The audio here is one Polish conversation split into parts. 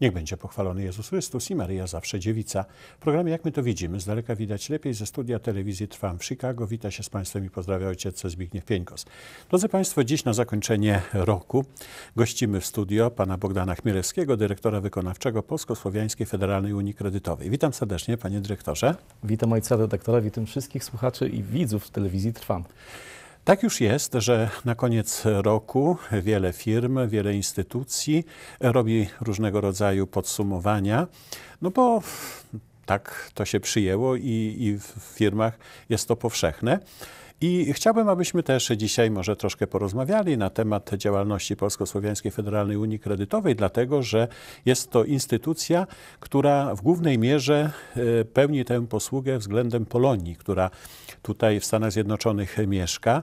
Niech będzie pochwalony Jezus Chrystus i Maria Zawsze Dziewica. W programie Jak my to widzimy, z daleka widać lepiej ze studia telewizji Trwam w Chicago. Wita się z Państwem i pozdrawia ojciec Zbigniew Pieńkos. Drodzy Państwo, dziś na zakończenie roku gościmy w studio pana Bogdana Chmielewskiego, dyrektora wykonawczego Polsko-Słowiańskiej Federalnej Unii Kredytowej. Witam serdecznie, panie dyrektorze. Witam ojca redaktora, witam wszystkich słuchaczy i widzów telewizji Trwam. Tak już jest, że na koniec roku wiele firm, wiele instytucji robi różnego rodzaju podsumowania, no bo tak to się przyjęło i, i w firmach jest to powszechne. I chciałbym, abyśmy też dzisiaj może troszkę porozmawiali na temat działalności Polsko-Słowiańskiej Federalnej Unii Kredytowej, dlatego że jest to instytucja, która w głównej mierze e, pełni tę posługę względem Polonii, która tutaj w Stanach Zjednoczonych mieszka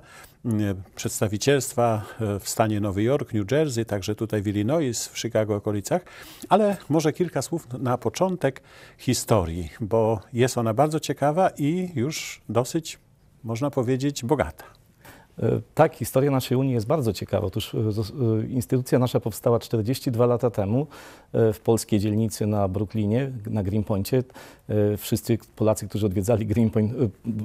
przedstawicielstwa e, w stanie Nowy Jork, New Jersey, także tutaj w Illinois, w Chicago okolicach, ale może kilka słów na początek historii, bo jest ona bardzo ciekawa i już dosyć, można powiedzieć, bogata. E, tak, historia naszej Unii jest bardzo ciekawa. Otóż e, e, instytucja nasza powstała 42 lata temu w polskiej dzielnicy na Brooklynie, na Greenpointie. Wszyscy Polacy, którzy odwiedzali Greenpoint,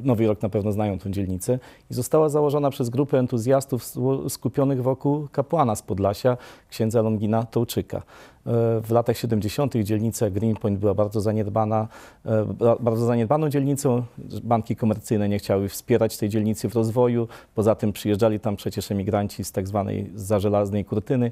Nowy rok na pewno znają tę dzielnicę. I została założona przez grupę entuzjastów skupionych wokół kapłana z Podlasia, księdza Longina Tołczyka. W latach 70. dzielnica Greenpoint była bardzo zaniedbana, bardzo zaniedbaną dzielnicą. Banki komercyjne nie chciały wspierać tej dzielnicy w rozwoju. Poza tym przyjeżdżali tam przecież emigranci z tak zwanej zażelaznej kurtyny. E,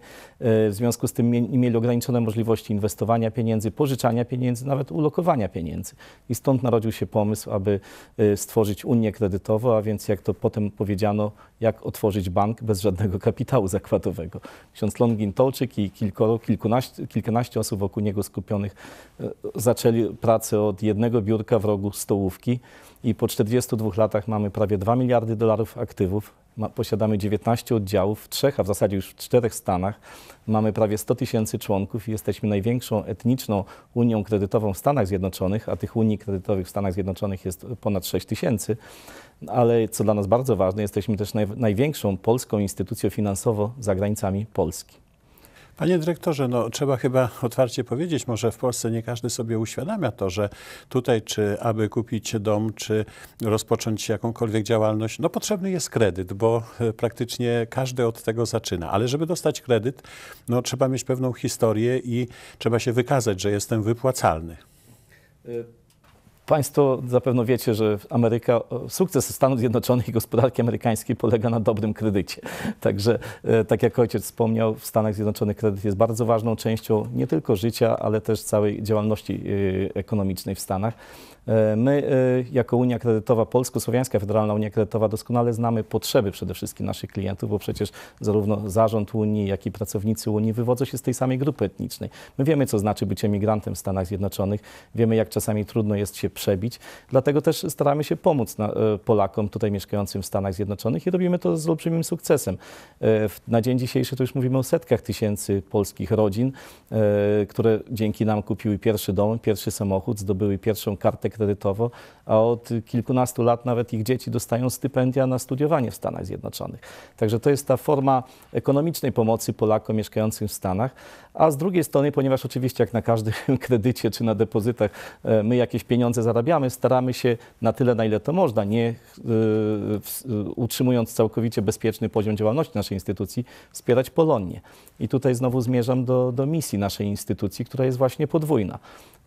w związku z tym mieli ograniczone możliwości inwestowania pieniędzy, pożyczania pieniędzy, nawet ulokowania pieniędzy. I stąd narodził się pomysł, aby e, stworzyć unię kredytową, a więc jak to potem powiedziano, jak otworzyć bank bez żadnego kapitału zakładowego. Ksiądz Longin Tolczyk i kilkoro, kilkunaście, kilkanaście osób wokół niego skupionych e, zaczęli pracę od jednego biurka w rogu stołówki i po 42 latach mamy prawie 2 miliardy dolarów aktywów, ma, posiadamy 19 oddziałów w trzech, a w zasadzie już w czterech stanach, mamy prawie 100 tysięcy członków i jesteśmy największą etniczną unią kredytową w Stanach Zjednoczonych, a tych unii kredytowych w Stanach Zjednoczonych jest ponad 6 tysięcy. Ale co dla nas bardzo ważne, jesteśmy też naj, największą polską instytucją finansową za granicami Polski. Panie dyrektorze, no, trzeba chyba otwarcie powiedzieć, może w Polsce nie każdy sobie uświadamia to, że tutaj, czy aby kupić dom, czy rozpocząć jakąkolwiek działalność, no potrzebny jest kredyt, bo e, praktycznie każdy od tego zaczyna. Ale żeby dostać kredyt, no, trzeba mieć pewną historię i trzeba się wykazać, że jestem wypłacalny. E, Państwo zapewne wiecie, że Ameryka, e, sukces Stanów Zjednoczonych i gospodarki amerykańskiej polega na dobrym kredycie. Także, e, tak jak ojciec wspomniał, w Stanach Zjednoczonych kredyt jest bardzo ważną częścią nie tylko życia, ale też całej działalności e, ekonomicznej w Stanach. E, my, e, jako Unia Kredytowa Polsko-Słowiańska Federalna Unia Kredytowa, doskonale znamy potrzeby przede wszystkim naszych klientów, bo przecież zarówno zarząd Unii, jak i pracownicy Unii wywodzą się z tej samej grupy etnicznej. My wiemy, co znaczy być emigrantem w Stanach Zjednoczonych, wiemy, jak czasami trudno jest się przebić, dlatego też staramy się pomóc e, Polakom tutaj mieszkającym w Stanach Zjednoczonych i robimy to z olbrzymim sukcesem. Na dzień dzisiejszy to już mówimy o setkach tysięcy polskich rodzin, które dzięki nam kupiły pierwszy dom, pierwszy samochód, zdobyły pierwszą kartę kredytowo, a od kilkunastu lat nawet ich dzieci dostają stypendia na studiowanie w Stanach Zjednoczonych. Także to jest ta forma ekonomicznej pomocy Polakom mieszkającym w Stanach. A z drugiej strony, ponieważ oczywiście jak na każdym kredycie czy na depozytach e, my jakieś pieniądze zarabiamy, staramy się na tyle, na ile to można, nie e, e, utrzymując całkowicie bezpieczny poziom działalności naszej instytucji, wspierać Polonię. I tutaj znowu zmierzam do, do misji naszej instytucji, która jest właśnie podwójna.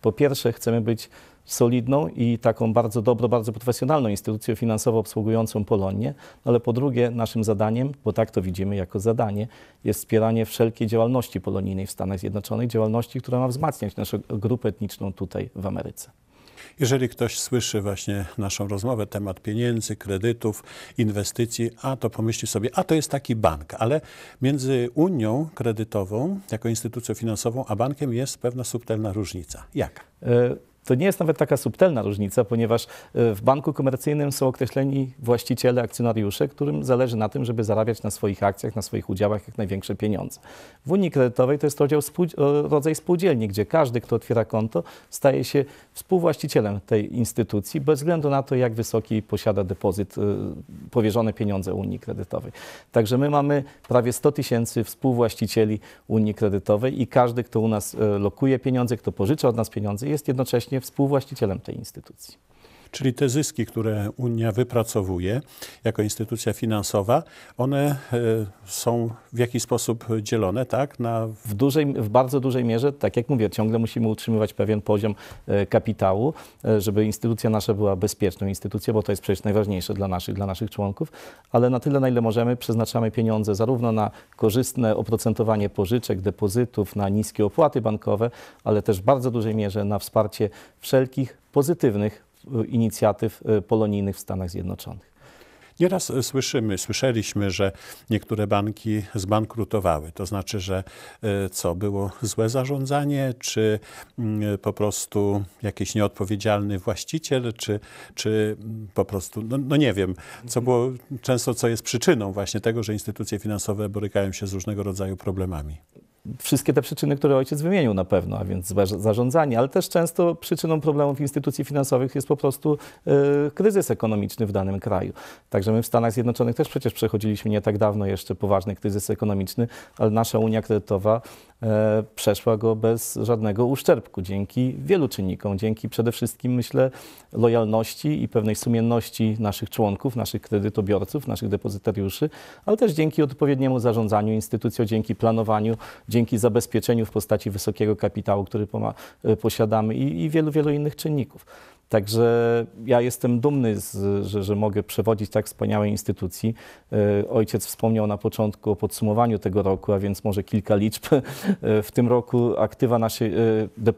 Po pierwsze, chcemy być solidną i taką bardzo dobrą, bardzo profesjonalną instytucję finansowo obsługującą Polonię, no ale po drugie naszym zadaniem, bo tak to widzimy jako zadanie, jest wspieranie wszelkiej działalności polonijnej w Stanach Zjednoczonych, działalności, która ma wzmacniać naszą grupę etniczną tutaj w Ameryce. Jeżeli ktoś słyszy właśnie naszą rozmowę, temat pieniędzy, kredytów, inwestycji, a to pomyśli sobie, a to jest taki bank, ale między Unią Kredytową jako instytucją finansową, a bankiem jest pewna subtelna różnica. Jak? E, to nie jest nawet taka subtelna różnica, ponieważ e, w banku komercyjnym są określeni właściciele, akcjonariusze, którym zależy na tym, żeby zarabiać na swoich akcjach, na swoich udziałach jak największe pieniądze. W Unii Kredytowej to jest e, rodzaj spółdzielni, gdzie każdy, kto otwiera konto, staje się współwłaścicielem tej instytucji, bez względu na to, jak wysoki posiada depozyt e, powierzone pieniądze Unii Kredytowej. Także my mamy prawie 100 tysięcy współwłaścicieli Unii Kredytowej i każdy, kto u nas lokuje pieniądze, kto pożycza od nas pieniądze, jest jednocześnie współwłaścicielem tej instytucji. Czyli te zyski, które Unia wypracowuje jako instytucja finansowa, one e, są w jakiś sposób dzielone, tak? Na... W, dużej, w bardzo dużej mierze, tak jak mówię, ciągle musimy utrzymywać pewien poziom e, kapitału, e, żeby instytucja nasza była bezpieczną instytucją, bo to jest przecież najważniejsze dla naszych, dla naszych członków, ale na tyle, na ile możemy, przeznaczamy pieniądze zarówno na korzystne oprocentowanie pożyczek, depozytów, na niskie opłaty bankowe, ale też w bardzo dużej mierze na wsparcie wszelkich pozytywnych inicjatyw y, polonijnych w Stanach Zjednoczonych. Nieraz y, słyszymy, słyszeliśmy, że niektóre banki zbankrutowały. To znaczy, że y, co było złe zarządzanie, czy mm, po prostu jakiś nieodpowiedzialny właściciel, czy, czy mm, po prostu, no, no nie wiem, co mhm. było często, co jest przyczyną właśnie tego, że instytucje finansowe borykają się z różnego rodzaju problemami wszystkie te przyczyny, które ojciec wymienił na pewno, a więc zarządzanie, ale też często przyczyną problemów instytucji finansowych jest po prostu y, kryzys ekonomiczny w danym kraju. Także my w Stanach Zjednoczonych też przecież przechodziliśmy nie tak dawno jeszcze poważny kryzys ekonomiczny, ale nasza Unia Kredytowa E, przeszła go bez żadnego uszczerbku, dzięki wielu czynnikom, dzięki przede wszystkim, myślę, lojalności i pewnej sumienności naszych członków, naszych kredytobiorców, naszych depozytariuszy, ale też dzięki odpowiedniemu zarządzaniu instytucją, dzięki planowaniu, dzięki zabezpieczeniu w postaci wysokiego kapitału, który e, posiadamy i, i wielu, wielu innych czynników. Także ja jestem dumny, z, że, że, mogę przewodzić tak wspaniałej instytucji. E, ojciec wspomniał na początku o podsumowaniu tego roku, a więc może kilka liczb. E, w tym roku aktywa naszej,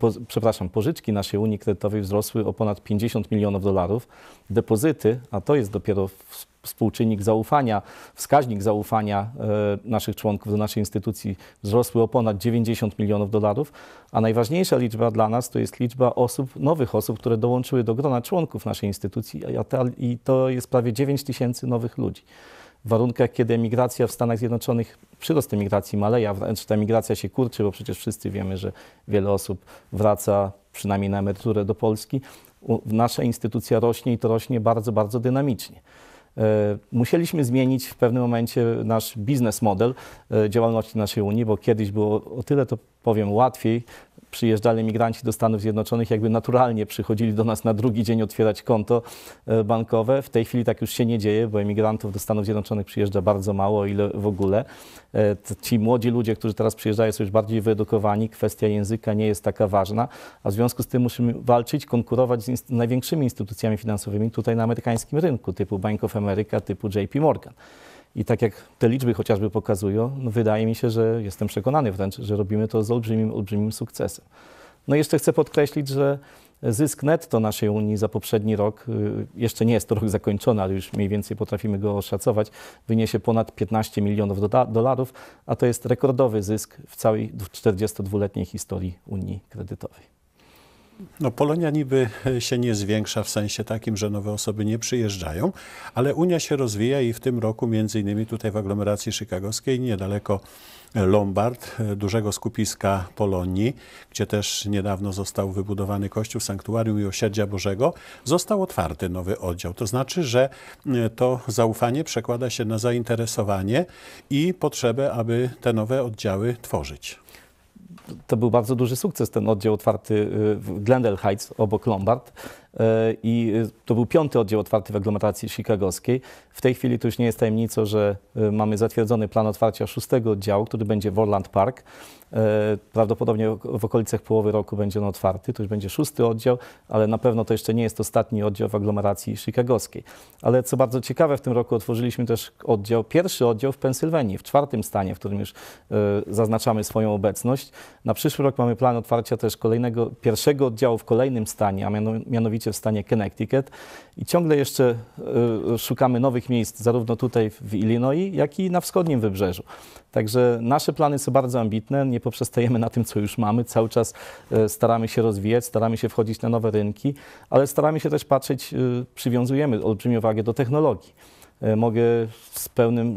e, przepraszam, pożyczki naszej Unii Kredytowej wzrosły o ponad 50 milionów dolarów. Depozyty, a to jest dopiero w współczynnik zaufania, wskaźnik zaufania e, naszych członków do naszej instytucji wzrosły o ponad 90 milionów dolarów, a najważniejsza liczba dla nas to jest liczba osób, nowych osób, które dołączyły do grona członków naszej instytucji i to jest prawie 9 tysięcy nowych ludzi w warunkach, kiedy emigracja w Stanach Zjednoczonych, przyrost emigracji maleja, wręcz ta emigracja się kurczy, bo przecież wszyscy wiemy, że wiele osób wraca przynajmniej na emeryturę do Polski, nasza instytucja rośnie i to rośnie bardzo, bardzo dynamicznie. E, musieliśmy zmienić w pewnym momencie nasz biznes model e, działalności naszej Unii, bo kiedyś było o tyle to powiem łatwiej, przyjeżdżali migranci do Stanów Zjednoczonych, jakby naturalnie przychodzili do nas na drugi dzień otwierać konto e, bankowe. W tej chwili tak już się nie dzieje, bo emigrantów do Stanów Zjednoczonych przyjeżdża bardzo mało, ile w ogóle. E, ci młodzi ludzie, którzy teraz przyjeżdżają, są już bardziej wyedukowani, kwestia języka nie jest taka ważna, a w związku z tym musimy walczyć, konkurować z największymi instytucjami finansowymi tutaj na amerykańskim rynku, typu Bank of America, typu JP Morgan. I tak jak te liczby chociażby pokazują, no wydaje mi się, że jestem przekonany wręcz, że robimy to z olbrzymim, olbrzymim sukcesem. No jeszcze chcę podkreślić, że zysk netto naszej Unii za poprzedni rok, y, jeszcze nie jest to rok zakończony, ale już mniej więcej potrafimy go oszacować, wyniesie ponad 15 milionów dolarów, a to jest rekordowy zysk w całej 42-letniej historii Unii Kredytowej. No, Polonia niby e, się nie zwiększa w sensie takim, że nowe osoby nie przyjeżdżają, ale Unia się rozwija i w tym roku między innymi tutaj w aglomeracji chicagowskiej niedaleko e, Lombard, e, dużego skupiska Polonii, gdzie też niedawno został wybudowany kościół Sanktuarium i Miłosierdzia Bożego, został otwarty nowy oddział. To znaczy, że to zaufanie przekłada się na zainteresowanie i potrzebę, aby te nowe oddziały tworzyć to był bardzo duży sukces ten oddział otwarty y, w Glendale Heights obok Lombard. E, i e, to był piąty oddział otwarty w aglomeracji chicagowskiej. W tej chwili to już nie jest tajemnicą, że e, mamy zatwierdzony plan otwarcia szóstego oddziału, który będzie w Orland Park. Prawdopodobnie w okolicach połowy roku będzie on otwarty. To już będzie szósty oddział, ale na pewno to jeszcze nie jest ostatni oddział w aglomeracji chicagowskiej. Ale co bardzo ciekawe, w tym roku otworzyliśmy też oddział, pierwszy oddział w Pensylwanii, w czwartym stanie, w którym już zaznaczamy swoją obecność. Na przyszły rok mamy plan otwarcia też kolejnego, pierwszego oddziału w kolejnym stanie, a mianowicie w stanie Connecticut i ciągle jeszcze e, szukamy nowych miejsc zarówno tutaj w Illinois, jak i na wschodnim wybrzeżu. Także nasze plany są bardzo ambitne, nie poprzestajemy na tym, co już mamy, cały czas e, staramy się rozwijać, staramy się wchodzić na nowe rynki, ale staramy się też patrzeć, e, przywiązujemy olbrzymią wagę do technologii. E, mogę z pełnym,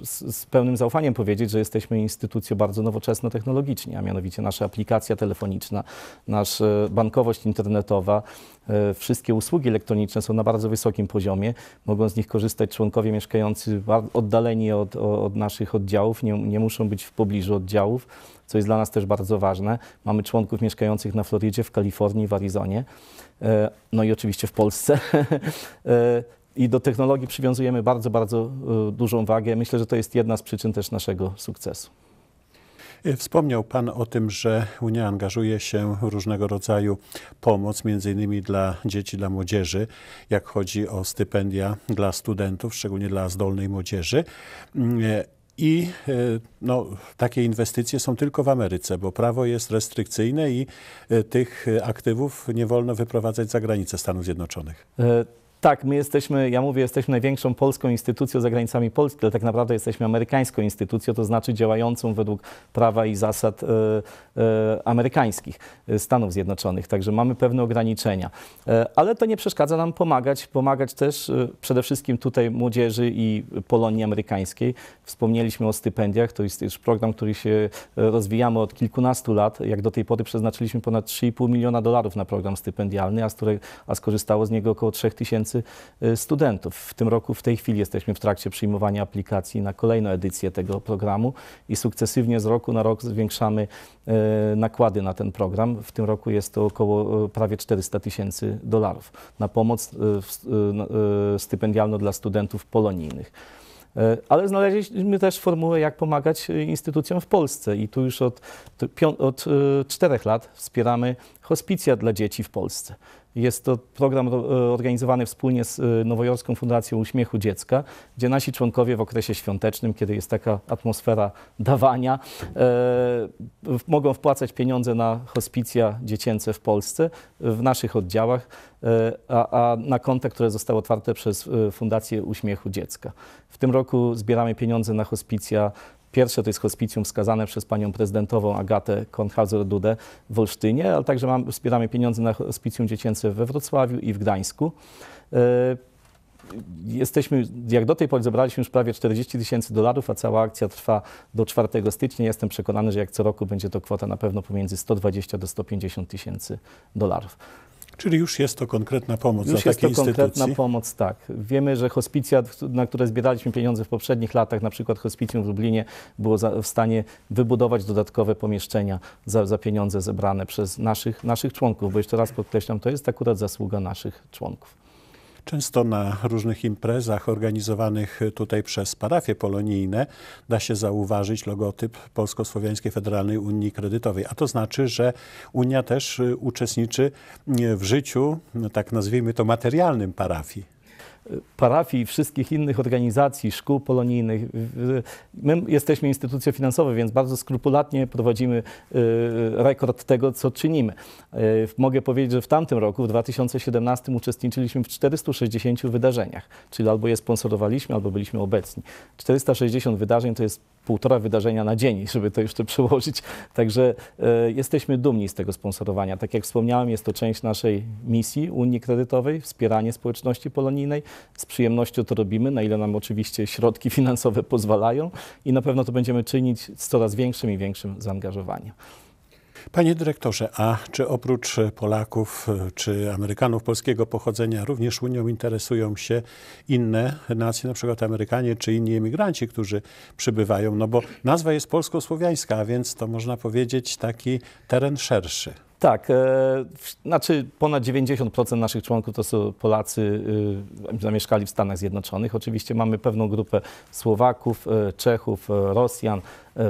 e, z pełnym zaufaniem powiedzieć, że jesteśmy instytucją bardzo nowoczesną technologicznie, a mianowicie nasza aplikacja telefoniczna, nasza e, bankowość internetowa, wszystkie usługi elektroniczne są na bardzo wysokim poziomie. Mogą z nich korzystać członkowie mieszkający oddaleni od, od naszych oddziałów, nie, nie muszą być w pobliżu oddziałów, co jest dla nas też bardzo ważne. Mamy członków mieszkających na Florydzie, w Kalifornii, w Arizonie no i oczywiście w Polsce. i do technologii przywiązujemy bardzo, bardzo e, dużą wagę. Myślę, że to jest jedna z przyczyn też naszego sukcesu. E, wspomniał Pan o tym, że Unia angażuje się w różnego rodzaju pomoc, między innymi dla dzieci, dla młodzieży, jak chodzi o stypendia dla studentów, szczególnie dla zdolnej młodzieży. Mm, e, I no, takie inwestycje są tylko w Ameryce, bo prawo jest restrykcyjne i tych aktywów nie wolno wyprowadzać za granicę Stanów Zjednoczonych. E tak, my jesteśmy, ja mówię, jesteśmy największą polską instytucją za granicami Polski, ale tak naprawdę jesteśmy amerykańską instytucją, to znaczy działającą według prawa i zasad e, e, amerykańskich, e, Stanów Zjednoczonych. Także mamy pewne ograniczenia. ale to nie przeszkadza nam pomagać, pomagać też przede wszystkim tutaj młodzieży i Polonii amerykańskiej. Wspomnieliśmy o stypendiach, to jest już program, który się rozwijamy od kilkunastu lat. Jak do tej pory przeznaczyliśmy ponad 3,5 miliona dolarów na program stypendialny, a, z której, a skorzystało z niego około 3 tysięcy tysięcy y, studentów. W tym roku, w tej chwili jesteśmy w trakcie przyjmowania aplikacji na kolejną edycję tego programu i sukcesywnie z roku na rok zwiększamy y, nakłady na ten program. W tym roku jest to około y, prawie 400 tysięcy dolarów na pomoc stypendialną dla studentów polonijnych. Ale znaleźliśmy też formułę, jak pomagać instytucjom w Polsce. I tu już od, od czterech lat wspieramy hospicja dla dzieci w Polsce. Jest to program e, organizowany wspólnie z e, Nowojorską Fundacją Uśmiechu Dziecka, gdzie nasi członkowie w okresie świątecznym, kiedy jest taka atmosfera dawania, e, mogą wpłacać pieniądze na hospicja dziecięce w Polsce, w naszych oddziałach, e, a, a, na konta, które zostały otwarte przez e, Fundację Uśmiechu Dziecka. W tym roku zbieramy pieniądze na hospicja Pierwsze to jest hospicjum wskazane przez panią prezydentową Agatę Konhauser-Dudę w Olsztynie, ale także mam, wspieramy pieniądze na hospicjum dziecięce we Wrocławiu i w Gdańsku. E, jesteśmy, jak do tej pory zebraliśmy już prawie 40 tysięcy dolarów, a cała akcja trwa do 4 stycznia. Jestem przekonany, że jak co roku będzie to kwota na pewno pomiędzy 120 do 150 tysięcy dolarów. Czyli już jest to konkretna pomoc już dla takiej instytucji? Już jest to konkretna pomoc, tak. Wiemy, że hospicja, na które zbieraliśmy pieniądze w poprzednich latach, na przykład hospicjum w Lublinie, było za, w stanie wybudować dodatkowe pomieszczenia za, za, pieniądze zebrane przez naszych, naszych członków, bo jeszcze raz podkreślam, to jest akurat zasługa naszych członków. Często na różnych imprezach organizowanych tutaj przez parafie polonijne da się zauważyć logotyp Polsko-Słowiańskiej Federalnej Unii Kredytowej, a to znaczy, że Unia też uczestniczy w życiu, no tak nazwijmy to, materialnym parafii parafii i wszystkich innych organizacji, szkół polonijnych. My jesteśmy instytucją finansową, więc bardzo skrupulatnie prowadzimy y, rekord tego, co czynimy. Y, mogę powiedzieć, że w tamtym roku, w 2017, uczestniczyliśmy w 460 wydarzeniach, czyli albo je sponsorowaliśmy, albo byliśmy obecni. 460 wydarzeń to jest półtora wydarzenia na dzień, żeby to jeszcze przełożyć. Także y, jesteśmy dumni z tego sponsorowania. Tak jak wspomniałem, jest to część naszej misji Unii Kredytowej, wspieranie społeczności polonijnej. Z przyjemnością to robimy, na ile nam oczywiście środki finansowe pozwalają i na pewno to będziemy czynić z coraz większym i większym zaangażowaniem. Panie dyrektorze, a czy oprócz Polaków czy Amerykanów polskiego pochodzenia również Unią interesują się inne nacje, na przykład Amerykanie czy inni emigranci, którzy przybywają? No bo nazwa jest polsko-słowiańska, a więc to można powiedzieć taki teren szerszy. Tak, e, znaczy ponad 90% naszych członków to są Polacy e, zamieszkali w Stanach Zjednoczonych. Oczywiście mamy pewną grupę Słowaków, e, Czechów, e, Rosjan,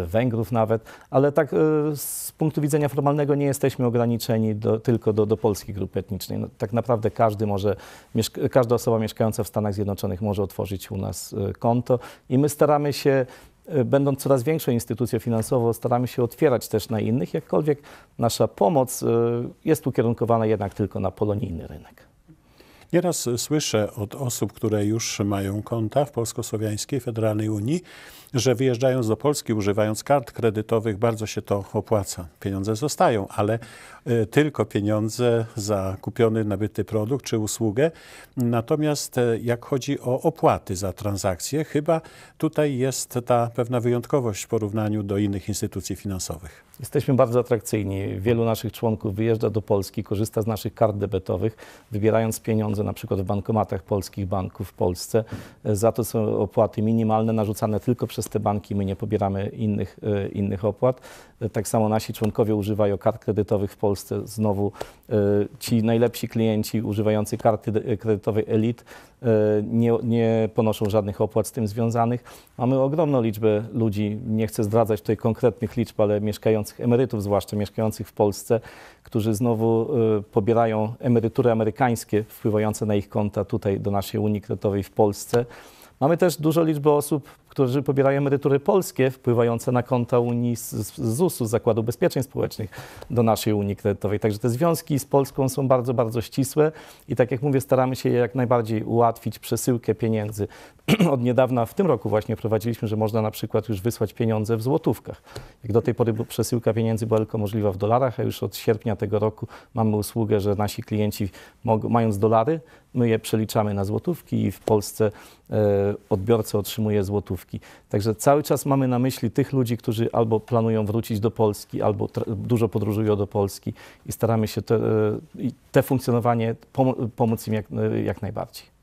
Węgrów nawet, ale tak z punktu widzenia formalnego nie jesteśmy ograniczeni do, tylko do, do polskiej grupy etnicznej. No, tak naprawdę każdy może, każda osoba mieszkająca w Stanach Zjednoczonych może otworzyć u nas konto i my staramy się Y, będąc coraz większą instytucją finansową, staramy się otwierać też na innych, jakkolwiek nasza pomoc y, jest ukierunkowana jednak tylko na polonijny rynek. Nieraz słyszę od osób, które już mają konta w Polsko-Słowiańskiej Federalnej Unii, że wyjeżdżając do Polski, używając kart kredytowych, bardzo się to opłaca. Pieniądze zostają, ale e, tylko pieniądze za kupiony, nabyty produkt czy usługę. Natomiast e, jak chodzi o opłaty za transakcje, chyba tutaj jest ta pewna wyjątkowość w porównaniu do innych instytucji finansowych. Jesteśmy bardzo atrakcyjni. Wielu naszych członków wyjeżdża do Polski, korzysta z naszych kart debetowych, wybierając pieniądze pieniądze na przykład w bankomatach polskich banków w Polsce. E, za to są opłaty minimalne narzucane tylko przez te banki, my nie pobieramy innych, e, innych opłat. E, tak samo nasi członkowie używają kart kredytowych w Polsce. Znowu ci najlepsi klienci używający karty kredytowej Elite E, nie, nie ponoszą żadnych opłat z tym związanych. Mamy ogromną liczbę ludzi, nie chcę zdradzać tutaj konkretnych liczb, ale mieszkających emerytów, zwłaszcza mieszkających w Polsce, którzy znowu e, pobierają emerytury amerykańskie wpływające na ich konta tutaj do naszej Unii Kredytowej w Polsce. Mamy też dużo liczbę osób którzy pobierają emerytury polskie wpływające na konta Unii z, z ZUS-u, z Zakładu Ubezpieczeń Społecznych do naszej Unii Kredytowej. Także te związki z Polską są bardzo, bardzo ścisłe i tak jak mówię, staramy się jak najbardziej ułatwić przesyłkę pieniędzy. Od niedawna, w tym roku właśnie wprowadziliśmy, że można na przykład już wysłać pieniądze w złotówkach. Jak do tej pory przesyłka pieniędzy była tylko możliwa w dolarach, a już od sierpnia tego roku mamy usługę, że nasi klienci mając dolary, my je przeliczamy na złotówki i w Polsce e, odbiorca otrzymuje złotówki. Także cały czas mamy na myśli tych ludzi, którzy albo planują wrócić do Polski, albo dużo podróżują do Polski i staramy się te, e, te funkcjonowanie pomóc im jak, e, jak najbardziej.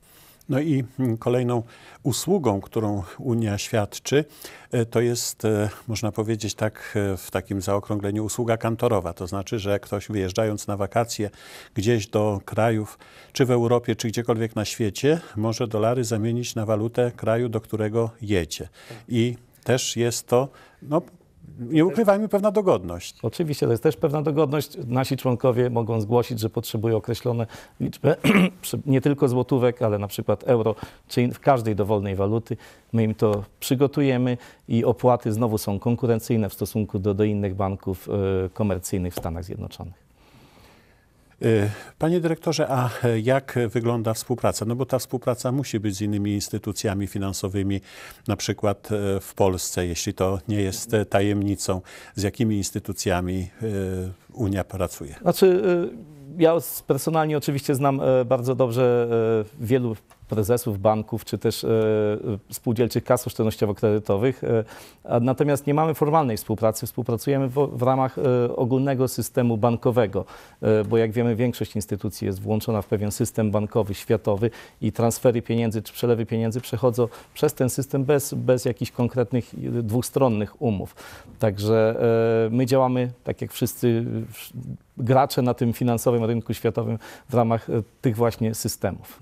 No i mm, kolejną usługą, którą Unia świadczy, e, to jest, e, można powiedzieć tak e, w takim zaokrągleniu, usługa kantorowa. To znaczy, że ktoś wyjeżdżając na wakacje gdzieś do krajów, czy w Europie, czy gdziekolwiek na świecie, może dolary zamienić na walutę kraju, do którego jedzie. I też jest to no, nie ukrywajmy, pewna dogodność. Oczywiście, to jest też pewna dogodność. Nasi członkowie mogą zgłosić, że potrzebują określone liczby, nie tylko złotówek, ale na przykład euro, czy w każdej dowolnej waluty. My im to przygotujemy i opłaty znowu są konkurencyjne w stosunku do, do innych banków e, komercyjnych w Stanach Zjednoczonych. Y, panie dyrektorze, a jak wygląda współpraca? No bo ta współpraca musi być z innymi instytucjami finansowymi, na przykład y, w Polsce, jeśli to nie jest tajemnicą, z jakimi instytucjami y, Unia pracuje? Znaczy, ja personalnie oczywiście znam e, bardzo dobrze e, wielu prezesów banków czy też e, spółdzielczych kas oszczędnościowo-kredytowych. E, natomiast nie mamy formalnej współpracy, współpracujemy w, ramach e, ogólnego systemu bankowego, bo jak wiemy, większość instytucji jest włączona w pewien system bankowy, światowy i transfery pieniędzy czy przelewy pieniędzy przechodzą przez ten system bez, bez jakichś konkretnych dwustronnych umów. Także my działamy tak jak wszyscy gracze na tym finansowym rynku światowym w ramach tych właśnie systemów.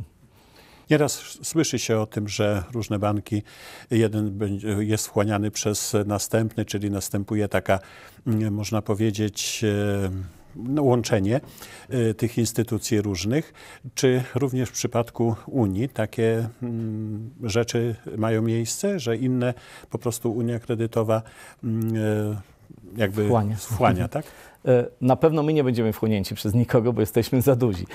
Nieraz słyszy się o tym, że różne banki, jeden jest wchłaniany przez następny, czyli następuje taka, mm, można powiedzieć, e, no, łączenie e, tych instytucji różnych. Czy również w przypadku Unii takie mm, rzeczy mają miejsce, że inne po prostu Unia Kredytowa mm, e, jakby wchłania, wchłania tak? Na pewno my nie będziemy wchłonięci przez nikogo, bo jesteśmy za duzi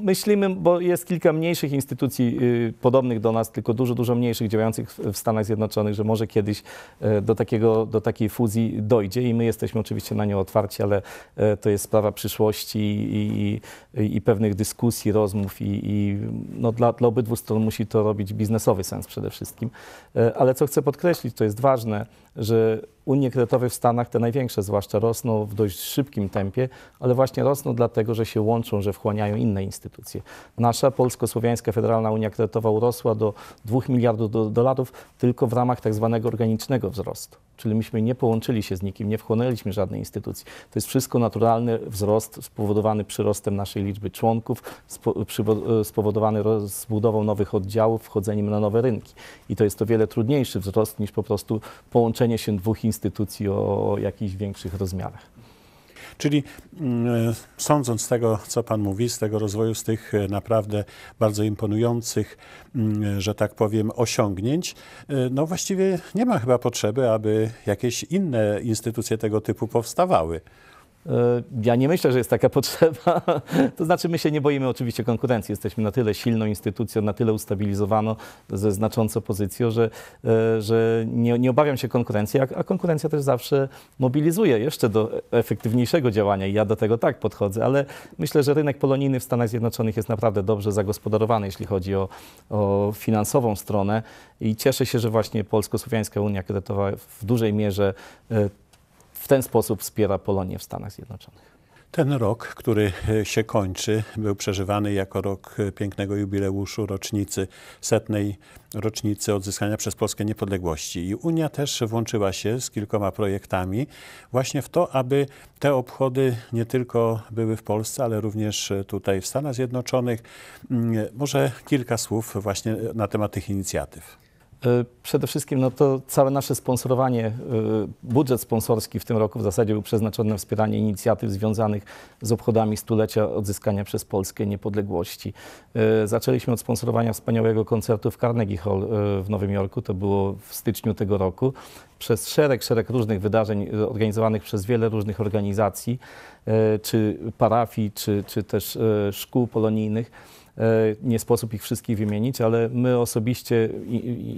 myślimy, bo jest kilka mniejszych instytucji y, podobnych do nas, tylko dużo, dużo mniejszych działających w Stanach Zjednoczonych, że może kiedyś e, do, takiego, do takiej fuzji dojdzie i my jesteśmy oczywiście na nią otwarci, ale e, to jest sprawa przyszłości i, i, i pewnych dyskusji, rozmów i, i no dla, dla obydwu stron musi to robić biznesowy sens przede wszystkim. E, ale co chcę podkreślić, to jest ważne, że unie kredytowe w Stanach, te największe zwłaszcza, rosną w dość szybkim tempie, ale właśnie rosną dlatego, że się łączą, że wchłaniają inne instytucje. Nasza Polsko-Słowiańska Federalna Unia Kredytowa urosła do 2 miliardów dolarów tylko w ramach tak zwanego organicznego wzrostu. Czyli myśmy nie połączyli się z nikim, nie wchłonęliśmy żadnej instytucji. To jest wszystko naturalny wzrost spowodowany przyrostem naszej liczby członków, e, spowodowany rozbudową nowych oddziałów, wchodzeniem na nowe rynki. I to jest o wiele trudniejszy wzrost niż po prostu połączenie się dwóch instytucji o jakichś większych rozmiarach. Czyli mm, sądząc z tego, co Pan mówi, z tego rozwoju, z tych e, naprawdę bardzo imponujących, mm, że tak powiem, osiągnięć, e, no właściwie nie ma chyba potrzeby, aby jakieś inne instytucje tego typu powstawały. E, ja nie myślę, że jest taka potrzeba. To znaczy, my się nie boimy oczywiście konkurencji. Jesteśmy na tyle silną instytucją, na tyle ustabilizowano ze znaczącą pozycją, że, e, że nie, nie obawiam się konkurencji, a, a, konkurencja też zawsze mobilizuje jeszcze do efektywniejszego działania i ja do tego tak podchodzę, ale myślę, że rynek polonijny w Stanach Zjednoczonych jest naprawdę dobrze zagospodarowany, jeśli chodzi o, o finansową stronę i cieszę się, że właśnie Polsko-Słowiańska Unia Kredytowa w dużej mierze e, w ten sposób wspiera Polonię w Stanach Zjednoczonych. Ten rok, który e, się kończy, był przeżywany jako rok e, pięknego jubileuszu rocznicy, setnej rocznicy odzyskania przez Polskę niepodległości. I Unia też włączyła się z kilkoma projektami właśnie w to, aby te obchody nie tylko były w Polsce, ale również e, tutaj w Stanach Zjednoczonych. Mm, może kilka słów właśnie na temat tych inicjatyw. E, przede wszystkim no to całe nasze sponsorowanie, e, budżet sponsorski w tym roku w zasadzie był przeznaczony na wspieranie inicjatyw związanych z obchodami stulecia odzyskania przez Polskę niepodległości. E, zaczęliśmy od sponsorowania wspaniałego koncertu w Carnegie Hall w Nowym Jorku, to było w styczniu tego roku, przez szereg, szereg różnych wydarzeń organizowanych przez wiele różnych organizacji, czy parafii, czy, czy też szkół polonijnych. E, nie sposób ich wszystkich wymienić, ale my osobiście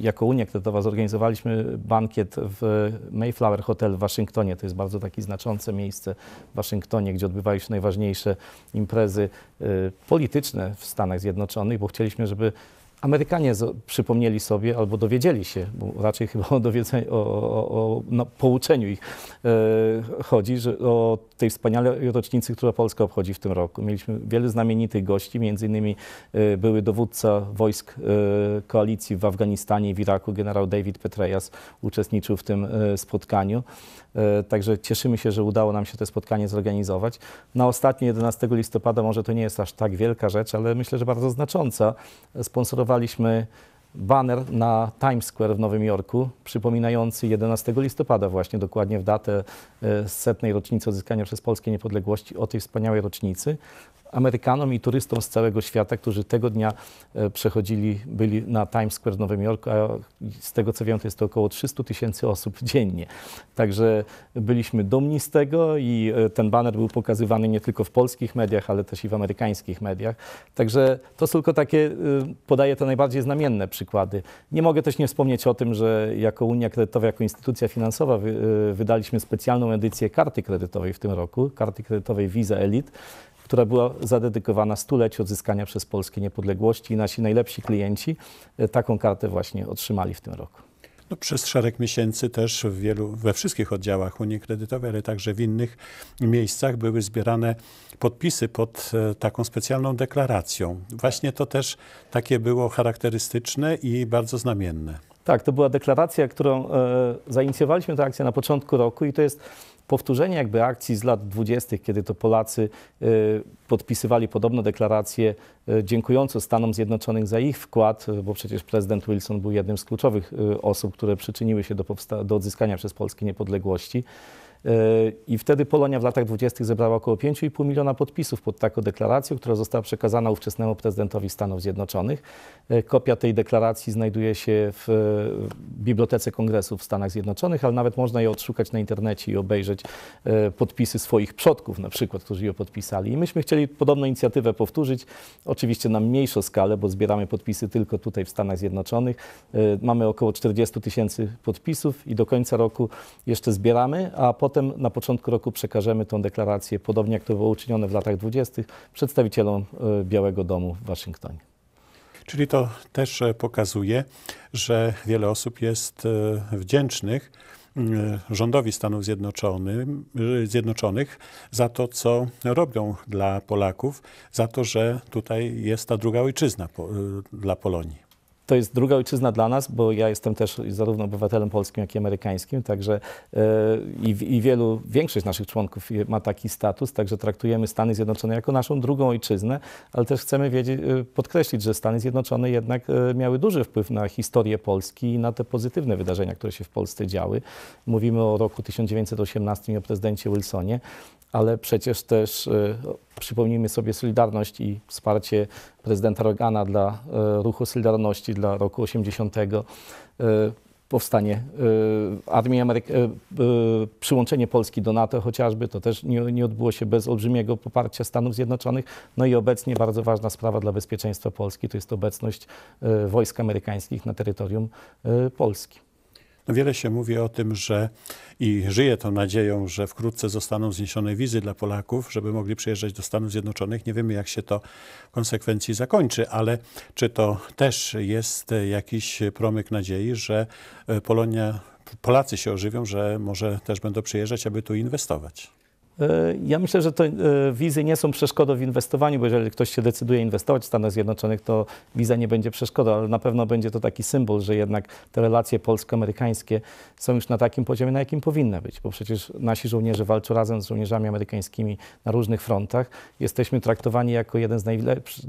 jako Unia Kredytowa zorganizowaliśmy bankiet w Mayflower Hotel w Waszyngtonie. To jest bardzo takie znaczące miejsce w Waszyngtonie, gdzie odbywają się najważniejsze imprezy e, polityczne w Stanach Zjednoczonych, bo chcieliśmy, żeby Amerykanie przypomnieli sobie albo dowiedzieli się, bo raczej chyba o, dowiedzeniu, o, o, o no, pouczeniu ich e, chodzi, że o tej wspaniałej rocznicy, która Polska obchodzi w tym roku. Mieliśmy wiele znamienitych gości, między innymi e, były dowódca wojsk e, koalicji w Afganistanie i w Iraku, generał David Petraeus uczestniczył w tym e, spotkaniu. E, także cieszymy się, że udało nam się to spotkanie zorganizować. Na ostatnie 11 listopada, może to nie jest aż tak wielka rzecz, ale myślę, że bardzo znacząca, sponsorowaliśmy baner na Times Square w Nowym Jorku, przypominający 11 listopada właśnie dokładnie w datę e, setnej rocznicy odzyskania przez Polskę niepodległości, o tej wspaniałej rocznicy. Amerykanom i turystom z całego świata, którzy tego dnia e, przechodzili, byli na Times Square w Nowym Jorku, a z tego co wiem, to jest to około 300 tysięcy osób dziennie. Także byliśmy dumni z tego i e, ten baner był pokazywany nie tylko w polskich mediach, ale też i w amerykańskich mediach. Także to są tylko takie, e, podaję te najbardziej znamienne przykłady. Nie mogę też nie wspomnieć o tym, że jako Unia Kredytowa, jako instytucja finansowa wydaliśmy specjalną edycję karty kredytowej w tym roku, karty kredytowej Visa Elite, która była zadedykowana stuleciu odzyskania przez Polskę niepodległości i nasi najlepsi klienci e, taką kartę właśnie otrzymali w tym roku. No, przez szereg miesięcy też w wielu, we wszystkich oddziałach Unii Kredytowej, ale także w innych miejscach były zbierane podpisy pod e, taką specjalną deklaracją. Właśnie to też takie było charakterystyczne i bardzo znamienne. Tak, to była deklaracja, którą e, zainicjowaliśmy tę akcję na początku roku i to jest powtórzenie jakby akcji z lat 20., kiedy to Polacy y, podpisywali podobno deklaracje y, dziękujące Stanom Zjednoczonym za ich wkład, y, bo przecież prezydent Wilson był jednym z kluczowych osób, które przyczyniły się do, do odzyskania przez Polskę niepodległości. I wtedy Polonia w latach 20. zebrała około 5,5 miliona podpisów pod taką deklaracją, która została przekazana ówczesnemu prezydentowi Stanów Zjednoczonych. E, kopia tej deklaracji znajduje się w Bibliotece Kongresu w Stanach Zjednoczonych, ale nawet można je odszukać na internecie i obejrzeć e, podpisy swoich przodków, na przykład, którzy ją podpisali. I myśmy chcieli podobną inicjatywę powtórzyć, oczywiście na mniejszą skalę, bo zbieramy podpisy tylko tutaj w Stanach Zjednoczonych. E, mamy około 40 tysięcy podpisów i do końca roku jeszcze zbieramy, a potem potem na początku roku przekażemy tę deklarację, podobnie jak to było uczynione w latach 20., przedstawicielom e, Białego Domu w Waszyngtonie. Czyli to też e, pokazuje, że wiele osób jest e, wdzięcznych rządowi Stanów Zjednoczonych za to, co robią dla Polaków, za to, że tutaj jest ta druga ojczyzna dla Polonii to jest druga ojczyzna dla nas, bo ja jestem też zarówno obywatelem polskim, jak i amerykańskim, także e, i, i wielu, większość naszych członków ma taki status, także traktujemy Stany Zjednoczone jako naszą drugą ojczyznę, ale też chcemy wiedzieć, e, podkreślić, że Stany Zjednoczone jednak e, miały duży wpływ na historię Polski i na te pozytywne wydarzenia, które się w Polsce działy. Mówimy o roku 1918 i o prezydencie Wilsonie ale przecież też e, przypomnijmy sobie Solidarność i wsparcie prezydenta Rogana dla e, ruchu Solidarności dla roku 80 e, powstanie armii Ameryka przyłączenie Polski do NATO chociażby, to też nie, nie, odbyło się bez olbrzymiego poparcia Stanów Zjednoczonych. No i obecnie bardzo ważna sprawa dla bezpieczeństwa Polski to jest obecność wojsk amerykańskich na terytorium Polski. No wiele się mówi o tym, że i żyję tą nadzieją, że wkrótce zostaną zniesione wizy dla Polaków, żeby mogli przyjeżdżać do Stanów Zjednoczonych. Nie wiemy, jak się to w konsekwencji zakończy, ale czy to też jest jakiś promyk nadziei, że e, Polonia, Polacy się ożywią, że może też będą przyjeżdżać, aby tu inwestować? E, ja myślę, że to e, wizy nie są przeszkodą w inwestowaniu, bo jeżeli ktoś się decyduje inwestować w Stanach Zjednoczonych, to wiza nie będzie przeszkodą, ale na pewno będzie to taki symbol, że jednak te relacje polsko-amerykańskie są już na takim poziomie, na jakim powinny być, bo przecież nasi żołnierze walczą razem z żołnierzami amerykańskimi na różnych frontach. Jesteśmy traktowani jako jeden z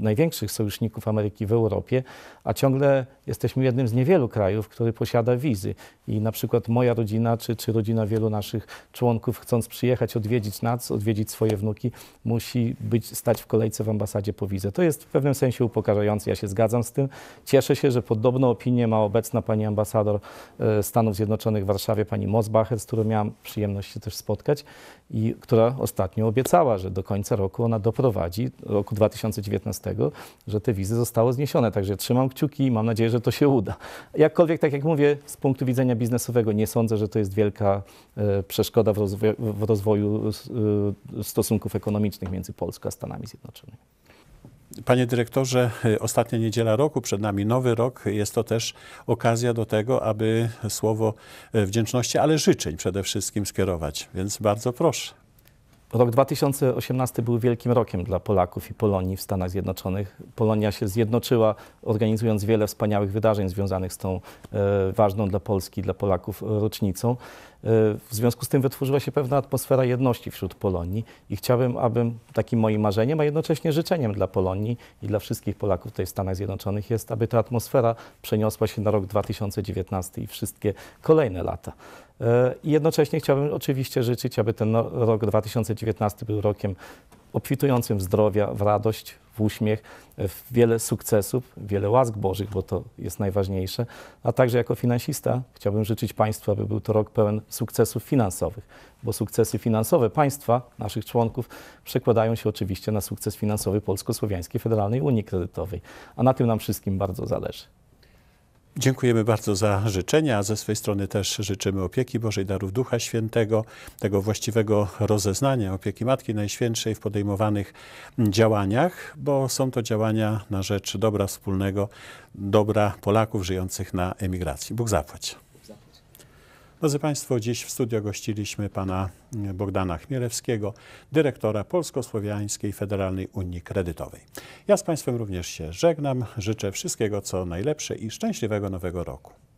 największych sojuszników Ameryki w Europie, a ciągle jesteśmy jednym z niewielu krajów, który posiada wizy. I na przykład moja rodzina, czy, czy rodzina wielu naszych członków, chcąc przyjechać, odwiedzić odwiedzić odwiedzić swoje wnuki, musi być, stać w kolejce w ambasadzie po wizę. To jest w pewnym sensie upokarzające, ja się zgadzam z tym. Cieszę się, że podobną opinię ma obecna pani ambasador e, Stanów Zjednoczonych w Warszawie, pani Mosbacher, z którą miałam przyjemność się też spotkać i która ostatnio obiecała, że do końca roku ona doprowadzi, roku 2019, że te wizy zostały zniesione. Także trzymam kciuki i mam nadzieję, że to się uda. Jakkolwiek, tak jak mówię, z punktu widzenia biznesowego nie sądzę, że to jest wielka e, przeszkoda w, rozwoju Y, stosunków ekonomicznych między Polską a Stanami Zjednoczonymi. Panie dyrektorze, ostatnia niedziela roku, przed nami nowy rok. Jest to też okazja do tego, aby słowo wdzięczności, ale życzeń przede wszystkim skierować. Więc bardzo proszę. Rok 2018 był wielkim rokiem dla Polaków i Polonii w Stanach Zjednoczonych. Polonia się zjednoczyła, organizując wiele wspaniałych wydarzeń związanych z tą e, ważną dla Polski, dla Polaków e, rocznicą. E, w związku z tym wytworzyła się pewna atmosfera jedności wśród Polonii i chciałbym, abym takim moim marzeniem, a jednocześnie życzeniem dla Polonii i dla wszystkich Polaków tutaj w Stanach Zjednoczonych jest, aby ta atmosfera przeniosła się na rok 2019 i wszystkie kolejne lata. E, I jednocześnie chciałbym oczywiście życzyć, aby ten no, rok 2019 był rokiem obfitującym w zdrowia, w radość, w uśmiech, w wiele sukcesów, wiele łask Bożych, bo to jest najważniejsze. A także jako finansista chciałbym życzyć Państwu, aby był to rok pełen sukcesów finansowych, bo sukcesy finansowe państwa, naszych członków, przekładają się oczywiście na sukces finansowy Polsko-Słowiańskiej Federalnej Unii Kredytowej. A na tym nam wszystkim bardzo zależy. Dziękujemy bardzo za życzenia. Ze swej strony też życzymy opieki Bożej, darów Ducha Świętego, tego właściwego rozeznania opieki Matki Najświętszej w podejmowanych działaniach, bo są to działania na rzecz dobra wspólnego, dobra Polaków żyjących na emigracji. Bóg zapłać. Drodzy Państwo, dziś w studio gościliśmy pana Bogdana Chmielewskiego, dyrektora Polsko-Słowiańskiej Federalnej Unii Kredytowej. Ja z Państwem również się żegnam. Życzę wszystkiego, co najlepsze i szczęśliwego nowego roku.